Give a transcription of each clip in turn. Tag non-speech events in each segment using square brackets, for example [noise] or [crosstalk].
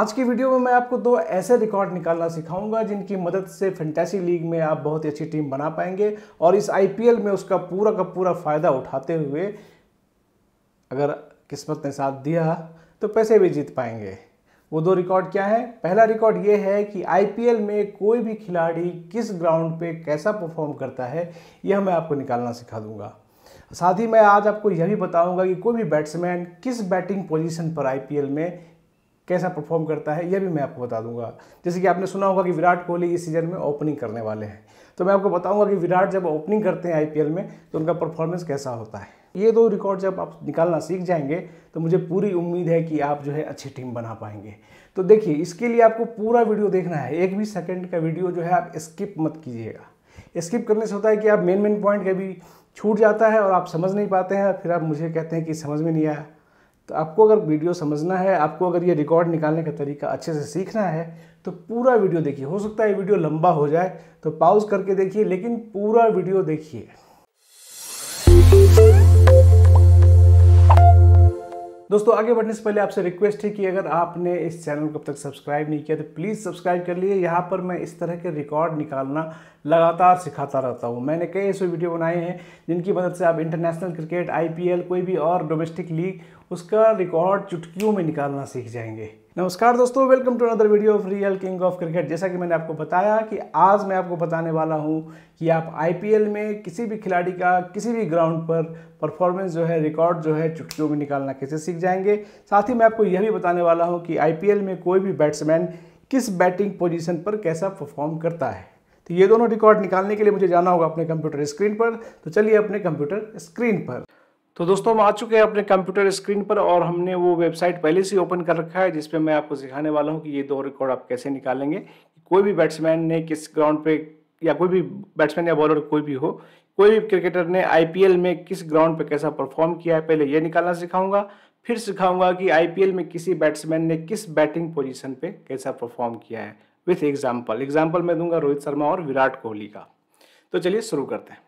आज की वीडियो में मैं आपको दो ऐसे रिकॉर्ड निकालना सिखाऊंगा जिनकी मदद से फैंटेसी लीग में आप बहुत ही अच्छी टीम बना पाएंगे और इस आईपीएल में उसका पूरा का पूरा फ़ायदा उठाते हुए अगर किस्मत ने साथ दिया तो पैसे भी जीत पाएंगे वो दो रिकॉर्ड क्या है पहला रिकॉर्ड ये है कि आईपीएल में कोई भी खिलाड़ी किस ग्राउंड पे कैसा परफॉर्म करता है यह मैं आपको निकालना सिखा दूंगा साथ ही मैं आज आपको यह भी बताऊंगा कि कोई भी बैट्समैन किस बैटिंग पोजीशन पर आईपीएल में कैसा परफॉर्म करता है यह भी मैं आपको बता दूंगा जैसे कि आपने सुना होगा कि विराट कोहली इस सीज़न में ओपनिंग करने वाले हैं तो मैं आपको बताऊंगा कि विराट जब ओपनिंग करते हैं आईपीएल में तो उनका परफॉर्मेंस कैसा होता है ये दो रिकॉर्ड जब आप निकालना सीख जाएंगे तो मुझे पूरी उम्मीद है कि आप जो है अच्छी टीम बना पाएंगे तो देखिए इसके लिए आपको पूरा वीडियो देखना है एक भी सेकेंड का वीडियो जो है आप स्किप मत कीजिएगा स्किप करने से होता है कि आप मेन मेन पॉइंट कभी छूट जाता है और आप समझ नहीं पाते हैं फिर आप मुझे कहते हैं कि समझ में नहीं आया तो आपको अगर वीडियो समझना है आपको अगर ये रिकॉर्ड निकालने का तरीका अच्छे से सीखना है तो पूरा वीडियो देखिए हो सकता है वीडियो लंबा हो जाए तो पाउज करके देखिए लेकिन पूरा वीडियो देखिए दोस्तों आगे बढ़ने से पहले आपसे रिक्वेस्ट है कि अगर आपने इस चैनल को अब तक सब्सक्राइब नहीं किया तो प्लीज़ सब्सक्राइब कर लिए यहाँ पर मैं इस तरह के रिकॉर्ड निकालना लगातार सिखाता रहता हूँ मैंने कई ऐसे वीडियो बनाए हैं जिनकी मदद से आप इंटरनेशनल क्रिकेट आईपीएल कोई भी और डोमेस्टिक लीग उसका रिकॉर्ड चुटकियों में निकालना सीख जाएंगे नमस्कार दोस्तों welcome to another video of real king of cricket जैसा कि मैंने आपको बताया कि आज मैं आपको बताने वाला हूं कि आप आईपीएल में किसी भी खिलाड़ी का किसी भी ग्राउंड पर परफॉर्मेंस जो है रिकॉर्ड जो है चुटकियों में निकालना कैसे सीख जाएंगे साथ ही मैं आपको यह भी बताने वाला हूँ कि आई में कोई भी बैट्समैन किस बैटिंग पोजिशन पर कैसा परफॉर्म करता है तो ये दोनों रिकॉर्ड निकालने के लिए मुझे जाना होगा अपने कंप्यूटर स्क्रीन पर तो चलिए अपने कंप्यूटर स्क्रीन पर तो दोस्तों हम आ चुके हैं अपने कंप्यूटर स्क्रीन पर और हमने वो वेबसाइट पहले से ओपन कर रखा है जिसपे मैं आपको सिखाने वाला हूँ कि ये दो रिकॉर्ड आप कैसे निकालेंगे कोई भी बैट्समैन ने किस ग्राउंड पे या कोई भी बैट्समैन या बॉलर कोई भी हो कोई भी क्रिकेटर ने आई में किस ग्राउंड पर कैसा परफॉर्म किया है पहले ये निकालना सिखाऊंगा फिर सिखाऊंगा कि आई में किसी बैट्समैन ने किस बैटिंग पोजिशन पर कैसा परफॉर्म किया है विथ एग्जाम्पल एग्जाम्पल मैं दूंगा रोहित शर्मा और विराट कोहली का तो चलिए शुरू करते हैं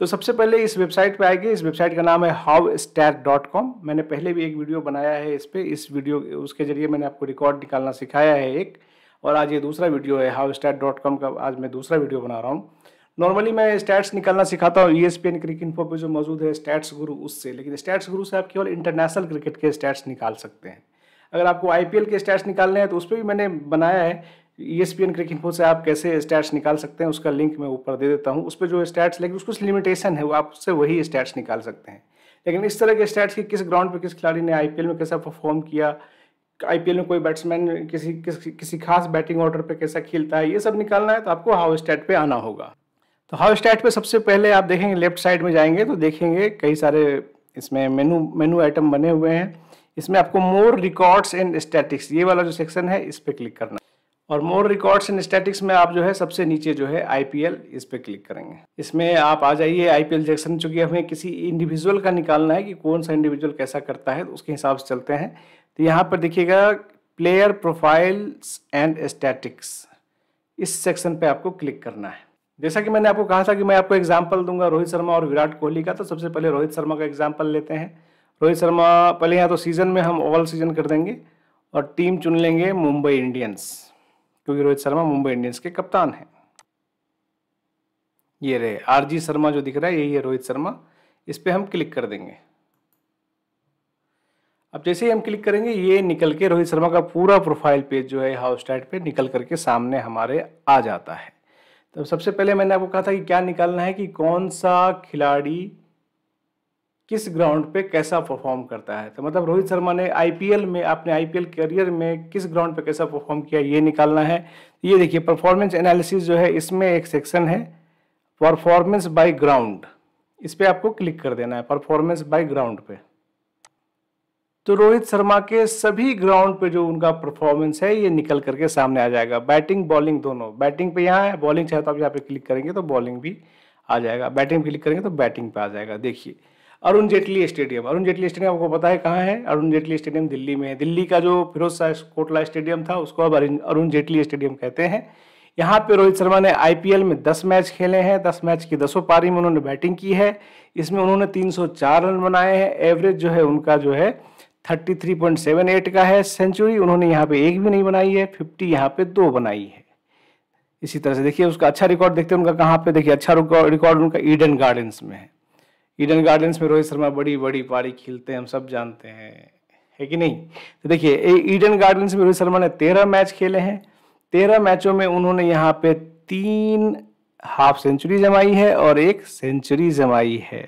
तो सबसे पहले इस वेबसाइट पे आएगी इस वेबसाइट का नाम है हाउ स्टैट डॉट कॉम मैंने पहले भी एक वीडियो बनाया है इस पर इस वीडियो उसके जरिए मैंने आपको रिकॉर्ड निकालना सिखाया है एक और आज ये दूसरा वीडियो है हाउ स्टैट डॉट कॉम का आज मैं दूसरा वीडियो बना रहा हूँ नॉर्मली मैं स्टैट्स निकालना सिखाता हूँ E S P N Cricinfo जो मौजूद है स्टैट्स गुरु उससे लेकिन स्टैट्स गुरु से आप केवल इंटरनेशनल क्रिकेट के स्टैट्स निकाल सकते हैं अगर आपको आई के स्टैट्स निकालने हैं तो उस पर भी मैंने बनाया है ई एस क्रिक इन्फो से आप कैसे स्टैट्स निकाल सकते हैं उसका लिंक मैं ऊपर दे देता हूँ उस पर जो स्टैट्स लेकिन उसको लिमिटेशन है वो आप उससे वही स्टैट्स निकाल सकते हैं लेकिन इस तरह के स्टैट्स की किस ग्राउंड पर किस खिलाड़ी ने एल में कैसा परफॉर्म किया एल में कोई बैट्समैन किसी किस, किसी खास बैटिंग ऑर्डर पर कैसा खेलता है ये सब निकालना है तो आपको हाउ स्टैट पर आना होगा तो हाउ स्टैट पर सबसे पहले आप देखेंगे लेफ्ट साइड में जाएंगे तो देखेंगे कई सारे इसमें मेनू मेनू आइटम बने हुए हैं इसमें आपको मोर रिकॉर्ड्स एंड स्टैटिक्स ये वाला जो सेक्शन है इस पर क्लिक करना और मोर रिकॉर्ड्स इन स्टैटिक्स में आप जो है सबसे नीचे जो है आईपीएल इस पर क्लिक करेंगे इसमें आप आ जाइए आईपीएल सेक्शन चूंकि हमें किसी इंडिविजुअल का निकालना है कि कौन सा इंडिविजुअल कैसा करता है तो उसके हिसाब से चलते हैं तो यहाँ पर देखिएगा प्लेयर प्रोफाइल्स एंड स्टैटिक्स इस सेक्शन पर आपको क्लिक करना है जैसा कि मैंने आपको कहा था कि मैं आपको एग्जाम्पल दूंगा रोहित शर्मा और विराट कोहली का तो सबसे पहले रोहित शर्मा का एग्जाम्पल लेते हैं रोहित शर्मा पहले यहाँ तो सीज़न में हम ओवल सीज़न कर देंगे और टीम चुन लेंगे मुंबई इंडियंस क्योंकि रोहित शर्मा मुंबई इंडियंस के कप्तान हैं ये रहे आरजी शर्मा जो दिख रहा है यही है रोहित शर्मा इस पर हम क्लिक कर देंगे अब जैसे ही हम क्लिक करेंगे ये निकल के रोहित शर्मा का पूरा प्रोफाइल पेज जो है हाउस टैट पे निकल करके सामने हमारे आ जाता है तो सबसे पहले मैंने आपको कहा था कि क्या निकालना है कि कौन सा खिलाड़ी किस ग्राउंड पे कैसा परफॉर्म करता है तो मतलब रोहित शर्मा ने आईपीएल में अपने आईपीएल करियर में किस ग्राउंड पे कैसा परफॉर्म किया ये निकालना है तो ये देखिए परफॉर्मेंस एनालिसिस जो है इसमें एक सेक्शन है परफॉर्मेंस बाय ग्राउंड इस पर आपको क्लिक कर देना है परफॉर्मेंस बाय ग्राउंड पे तो रोहित शर्मा के सभी ग्राउंड पे जो उनका परफॉर्मेंस है ये निकल करके सामने आ जाएगा बैटिंग बॉलिंग दोनों बैटिंग पे यहाँ है बॉलिंग चाहे तो आप यहाँ पे क्लिक करेंगे तो बॉलिंग भी आ जाएगा बैटिंग क्लिक करेंगे तो बैटिंग पे आ जाएगा देखिए अरुण जेटली स्टेडियम अरुण जेटली स्टेडियम आपको पता है कहाँ है अरुण जेटली स्टेडियम दिल्ली में है दिल्ली का जो फिरोज शाह कोटला स्टेडियम था उसको अब अरुण जेटली स्टेडियम कहते हैं यहाँ पे रोहित शर्मा ने आईपीएल में 10 मैच खेले हैं 10 मैच की दसों पारी में उन्होंने बैटिंग की है इसमें उन्होंने 304 रन बनाए हैं एवरेज जो है उनका जो है 33.78 का है सेंचुरी उन्होंने यहाँ पे एक भी नहीं बनाई है 50 यहाँ पे दो बनाई है इसी तरह से देखिए उसका अच्छा रिकॉर्ड देखते हैं उनका कहाँ पे देखिए अच्छा रिकॉर्ड उनका ईडन गार्डन्स में है ईडन गार्डन्स में रोहित शर्मा बड़ी बड़ी पारी खेलते हैं हम सब जानते हैं है कि नहीं तो देखिए ईडन गार्डन्स में रोहित शर्मा ने तेरह मैच खेले हैं तेरह मैचों में उन्होंने यहाँ पे तीन हाफ सेंचुरी जमाई है और एक सेंचुरी जमाई है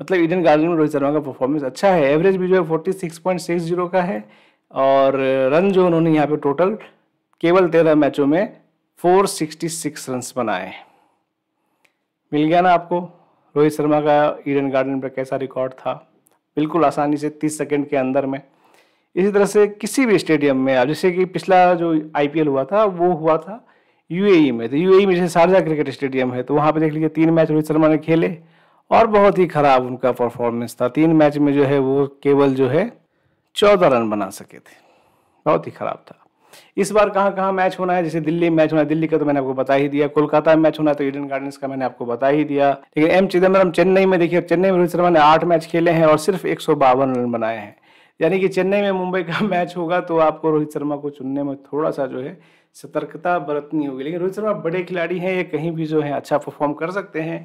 मतलब ईडन गार्डन में रोहित शर्मा का परफॉर्मेंस अच्छा है एवरेज भी जो है forty six point six zero का है और रन जो उन्होंने यहाँ पे टोटल केवल तेरह मैचों में फोर सिक्सटी सिक्स रन बनाए मिल गया ना आपको रोहित शर्मा का ईडन गार्डन पर कैसा रिकॉर्ड था बिल्कुल आसानी से 30 सेकंड के अंदर में इसी तरह से किसी भी स्टेडियम में अब जैसे कि पिछला जो आई हुआ था वो हुआ था यू e में तो यू e में जैसे शारजा क्रिकेट स्टेडियम है तो वहाँ पर देख लीजिए तीन मैच रोहित शर्मा ने खेले और बहुत ही खराब उनका परफॉर्मेंस था तीन मैच में जो है वो केवल जो है चौदह रन बना सके थे बहुत ही खराब था इस बार कहाँ कहाँ मैच होना है जैसे दिल्ली में मैच होना है दिल्ली का तो मैंने आपको बता ही दिया कोलकाता में मैच होना है तो ईडन गार्डन का मैंने आपको बता ही दिया लेकिन एम चिदम्बरम चेन्नई में देखिए चेन्नई में रोहित शर्मा ने आठ मैच खेले हैं और सिर्फ एक रन बनाए हैं यानी कि चेन्नई में मुंबई का [laughs] मैच होगा तो आपको रोहित शर्मा को चुनने में थोड़ा सा जो है सतर्कता बरतनी होगी लेकिन रोहित शर्मा बड़े खिलाड़ी हैं ये कहीं भी जो है अच्छा परफॉर्म कर सकते हैं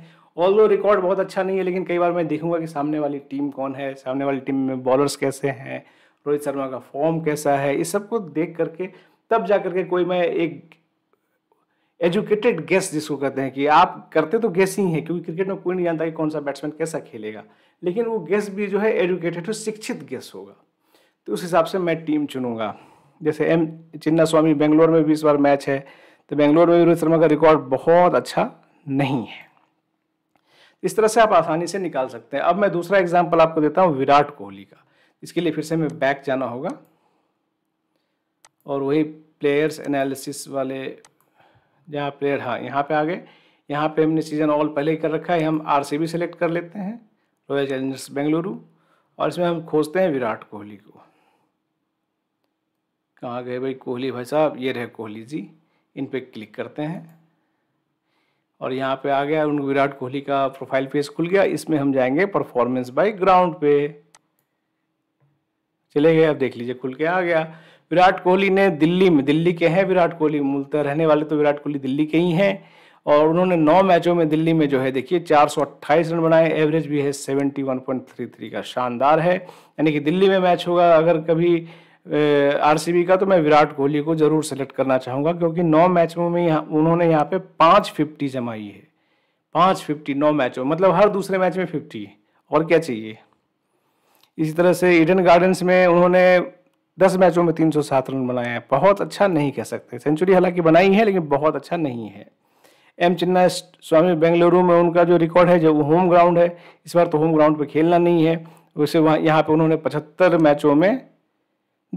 ऑल रिकॉर्ड बहुत अच्छा नहीं है लेकिन कई बार मैं देखूंगा कि सामने वाली टीम कौन है सामने वाली टीम में बॉलर्स कैसे हैं रोहित शर्मा का फॉर्म कैसा है इस सबको देख करके तब जा करके कोई मैं एक एजुकेटेड गेस जिसको कहते हैं कि आप करते तो गेस ही हैं क्योंकि क्रिकेट में कोई नहीं जानता कि कौन सा बैट्समैन कैसा खेलेगा लेकिन वो गेस भी जो है एजुकेटेड शिक्षित गेस होगा तो उस हिसाब से मैं टीम चुनूंगा जैसे एम चिन्ना स्वामी बेंगलोर में भी इस बार मैच है तो बेंगलोर में भी रोहित शर्मा का रिकॉर्ड बहुत अच्छा नहीं है इस तरह से आप आसानी से निकाल सकते हैं अब मैं दूसरा एग्जाम्पल आपको देता हूँ विराट कोहली का इसके लिए फिर से हमें बैक जाना होगा और वही प्लेयर्स एनालिसिस वाले जहाँ प्लेयर हाँ यहाँ पे आ गए यहाँ पे हमने सीजन ऑल पहले ही कर रखा है हम आरसीबी सेलेक्ट कर लेते हैं रॉयल चैलेंजर्स बेंगलुरु और इसमें हम खोजते हैं विराट कोहली को कहाँ गए भाई कोहली भाई साहब ये रहे कोहली जी इन पर क्लिक करते हैं और यहाँ पे आ गया उन विराट कोहली का प्रोफाइल पेज खुल गया इसमें हम जाएंगे परफॉर्मेंस बाय ग्राउंड पे चले गए अब देख लीजिए खुल के आ गया विराट कोहली ने दिल्ली में दिल्ली के हैं विराट कोहली मूलतः रहने वाले तो विराट कोहली दिल्ली के ही हैं और उन्होंने नौ मैचों में दिल्ली में जो है देखिए चार रन बनाए एवरेज भी है सेवेंटी का शानदार है यानी कि दिल्ली में मैच होगा अगर कभी आरसीबी का तो मैं विराट कोहली को जरूर सेलेक्ट करना चाहूँगा क्योंकि नौ मैचों में यहाँ उन्होंने यहाँ पे पाँच फिफ्टी जमाई है पाँच फिफ्टी नौ मैचों मतलब हर दूसरे मैच में फिफ्टी और क्या चाहिए इसी तरह से ईडन गार्डन्स में उन्होंने दस मैचों में तीन सौ सात रन बनाए हैं बहुत अच्छा नहीं कह सकते सेंचुरी हालांकि बनाई है लेकिन बहुत अच्छा नहीं है एम चिन्ना स्वामी बेंगलुरु में उनका जो रिकॉर्ड है जो होम ग्राउंड है इस बार तो होम ग्राउंड पे खेलना नहीं है वैसे वहाँ यहाँ पे उन्होंने पचहत्तर मैचों में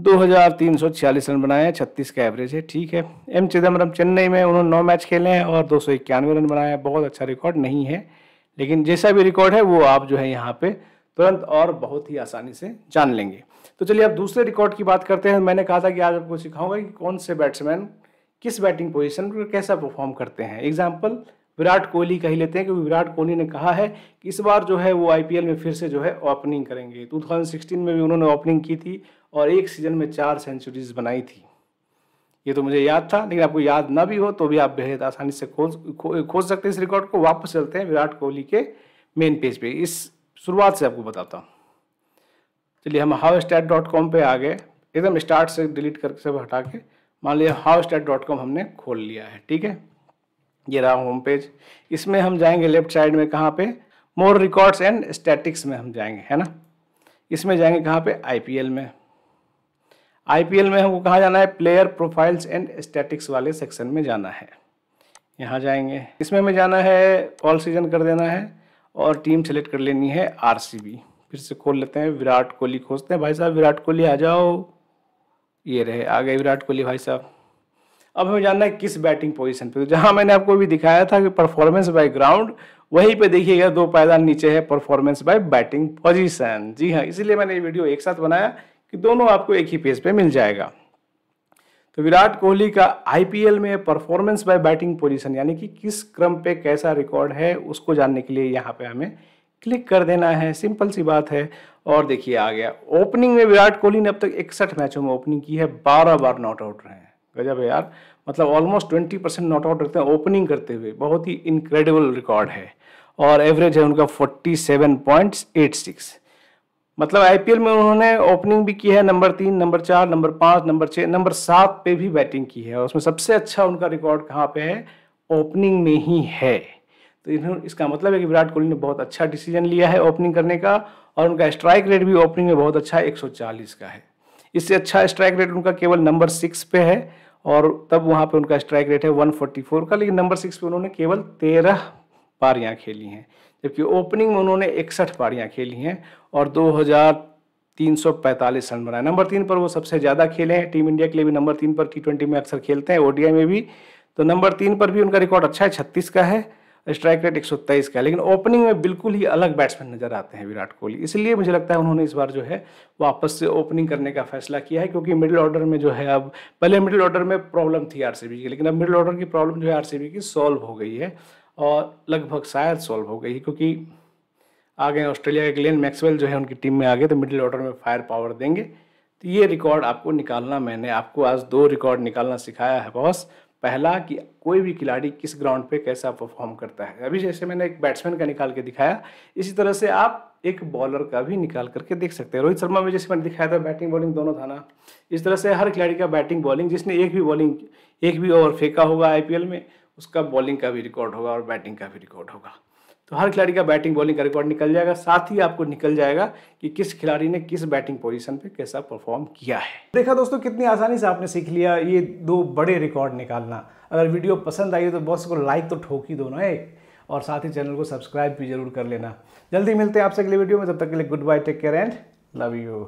2,346 रन बनाए हैं छत्तीस का एवरेज है ठीक है एम चिदम्बरम चेन्नई में उन्होंने नौ मैच खेले हैं और दो रन बनाए हैं बहुत अच्छा रिकॉर्ड नहीं है लेकिन जैसा भी रिकॉर्ड है वो आप जो है यहाँ पर तुरंत और बहुत ही आसानी से जान लेंगे तो चलिए अब दूसरे रिकॉर्ड की बात करते हैं मैंने कहा था कि आज आपको सिखाऊंगा कि कौन से बैट्समैन किस बैटिंग पोजिशन पर कैसा परफॉर्म करते हैं एग्जाम्पल विराट कोहली कही लेते हैं क्योंकि विराट कोहली ने कहा है कि इस बार जो है वो आई में फिर से जो है ओपनिंग करेंगे टू में भी उन्होंने ओपनिंग की थी और एक सीजन में चार सेंचुरीज बनाई थी ये तो मुझे याद था लेकिन आपको याद ना भी हो तो भी आप बेहद आसानी से खोज खोज सकते हैं इस रिकॉर्ड को वापस चलते हैं विराट कोहली के मेन पेज पे इस शुरुआत से आपको बताता हूँ चलिए हम हाउ स्टैट डॉट कॉम पर आ गए एकदम स्टार्ट से डिलीट करके सब हटा के मान लिया हाउ स्टैट डॉट कॉम हमने खोल लिया है ठीक है ये रहा होम पेज इसमें हम जाएंगे लेफ्ट साइड में कहाँ पे मोर रिकॉर्ड्स एंड स्टैटिक्स में हम जाएंगे है ना इसमें जाएंगे कहाँ पे आईपीएल में आईपीएल में हमको कहाँ जाना है प्लेयर प्रोफाइल्स एंड स्टैटिक्स वाले सेक्शन में जाना है यहाँ जाएंगे इसमें हमें जाना है ऑल सीजन कर देना है और टीम सेलेक्ट कर लेनी है आर फिर से खोल लेते हैं विराट कोहली खोजते हैं भाई साहब विराट कोहली आ जाओ ये रहे आ गए विराट कोहली भाई साहब अब हमें जानना है किस बैटिंग पोजीशन पे तो जहां मैंने आपको भी दिखाया था कि परफॉर्मेंस बाय ग्राउंड वहीं पे देखिएगा दो पायदान नीचे है परफॉर्मेंस बाय बैटिंग पोजीशन जी हाँ इसीलिए मैंने ये वीडियो एक साथ बनाया कि दोनों आपको एक ही पेज पे मिल जाएगा तो विराट कोहली का आईपीएल में परफॉर्मेंस बाय बैटिंग पोजीशन यानी कि किस क्रम पे कैसा रिकॉर्ड है उसको जानने के लिए यहाँ पे हमें क्लिक कर देना है सिंपल सी बात है और देखिए आ गया ओपनिंग में विराट कोहली ने अब तक इकसठ मैचों में ओपनिंग की है बारह बार नॉट आउट रहे हैं गजब है यार मतलब almost twenty percent not out रखते हैं ओपनिंग करते हुए बहुत ही इनक्रेडिबल रिकॉर्ड है और एवरेज है उनका forty seven point eight six मतलब आईपीएल में उन्होंने ओपनिंग भी की है नंबर तीन नंबर चार नंबर पाँच नंबर छः नंबर सात पे भी बैटिंग की है और उसमें सबसे अच्छा उनका रिकॉर्ड कहाँ पे है ओपनिंग में ही है तो इन्होंने इसका मतलब है कि विराट कोहली ने बहुत अच्छा डिसीजन लिया है ओपनिंग करने का और उनका स्ट्राइक रेट भी ओपनिंग में बहुत अच्छा है एक का है इससे अच्छा स्ट्राइक रेट उनका केवल नंबर सिक्स पे है और तब वहाँ पे उनका स्ट्राइक रेट है 144 का लेकिन नंबर सिक्स पे उन्होंने केवल तेरह पारियाँ खेली हैं जबकि ओपनिंग में उन्होंने इकसठ पारियां खेली हैं और 2345 रन बनाए नंबर तीन पर वो सबसे ज़्यादा खेले हैं टीम इंडिया के लिए भी नंबर तीन पर टी में अक्सर खेलते हैं ओडीआई में भी तो नंबर तीन पर भी उनका रिकॉर्ड अच्छा है छत्तीस का है स्ट्राइक रेट तेईस का है लेकिन ओपनिंग में बिल्कुल ही अलग बैट्समैन नजर आते हैं विराट कोहली इसलिए मुझे लगता है उन्होंने इस बार जो है वापस से ओपनिंग करने का फैसला किया है क्योंकि मिडिल ऑर्डर में जो है अब पहले मिडिल ऑर्डर में प्रॉब्लम थी आरसीबी की लेकिन अब मिडिल ऑर्डर की प्रॉब्लम जो है आरसीबी की सॉल्व हो गई है और लगभग शायद सॉल्व हो गई क्योंकि आ गए ऑस्ट्रेलिया के ग्लेन मैक्सवेल जो है उनकी टीम में आ गए तो मिडिल ऑर्डर में फायर पावर देंगे तो ये रिकॉर्ड आपको निकालना मैंने आपको आज दो रिकॉर्ड निकालना सिखाया है बॉस पहला कि कोई भी खिलाड़ी किस ग्राउंड पे कैसा परफॉर्म करता है अभी जैसे मैंने एक बैट्समैन का निकाल के दिखाया इसी तरह से आप एक बॉलर का भी निकाल करके देख सकते हैं रोहित शर्मा में जैसे मैंने दिखाया था बैटिंग बॉलिंग दोनों था ना इस तरह से हर खिलाड़ी का बैटिंग बॉलिंग जिसने एक भी बॉलिंग एक भी ओवर फेंका होगा आई में उसका बॉलिंग का भी रिकॉर्ड होगा और बैटिंग का भी रिकॉर्ड होगा तो हर खिलाड़ी का बैटिंग बॉलिंग का रिकॉर्ड निकल जाएगा साथ ही आपको निकल जाएगा कि किस खिलाड़ी ने किस बैटिंग पोजीशन पे कैसा परफॉर्म किया है देखा दोस्तों कितनी आसानी से आपने सीख लिया ये दो बड़े रिकॉर्ड निकालना अगर वीडियो पसंद आई तो बॉस को लाइक तो ठोक ही दो ना एक और साथ ही चैनल को सब्सक्राइब भी जरूर कर लेना जल्दी मिलते हैं आपसे अगले वीडियो में तब तक के लिए good bye take care and love you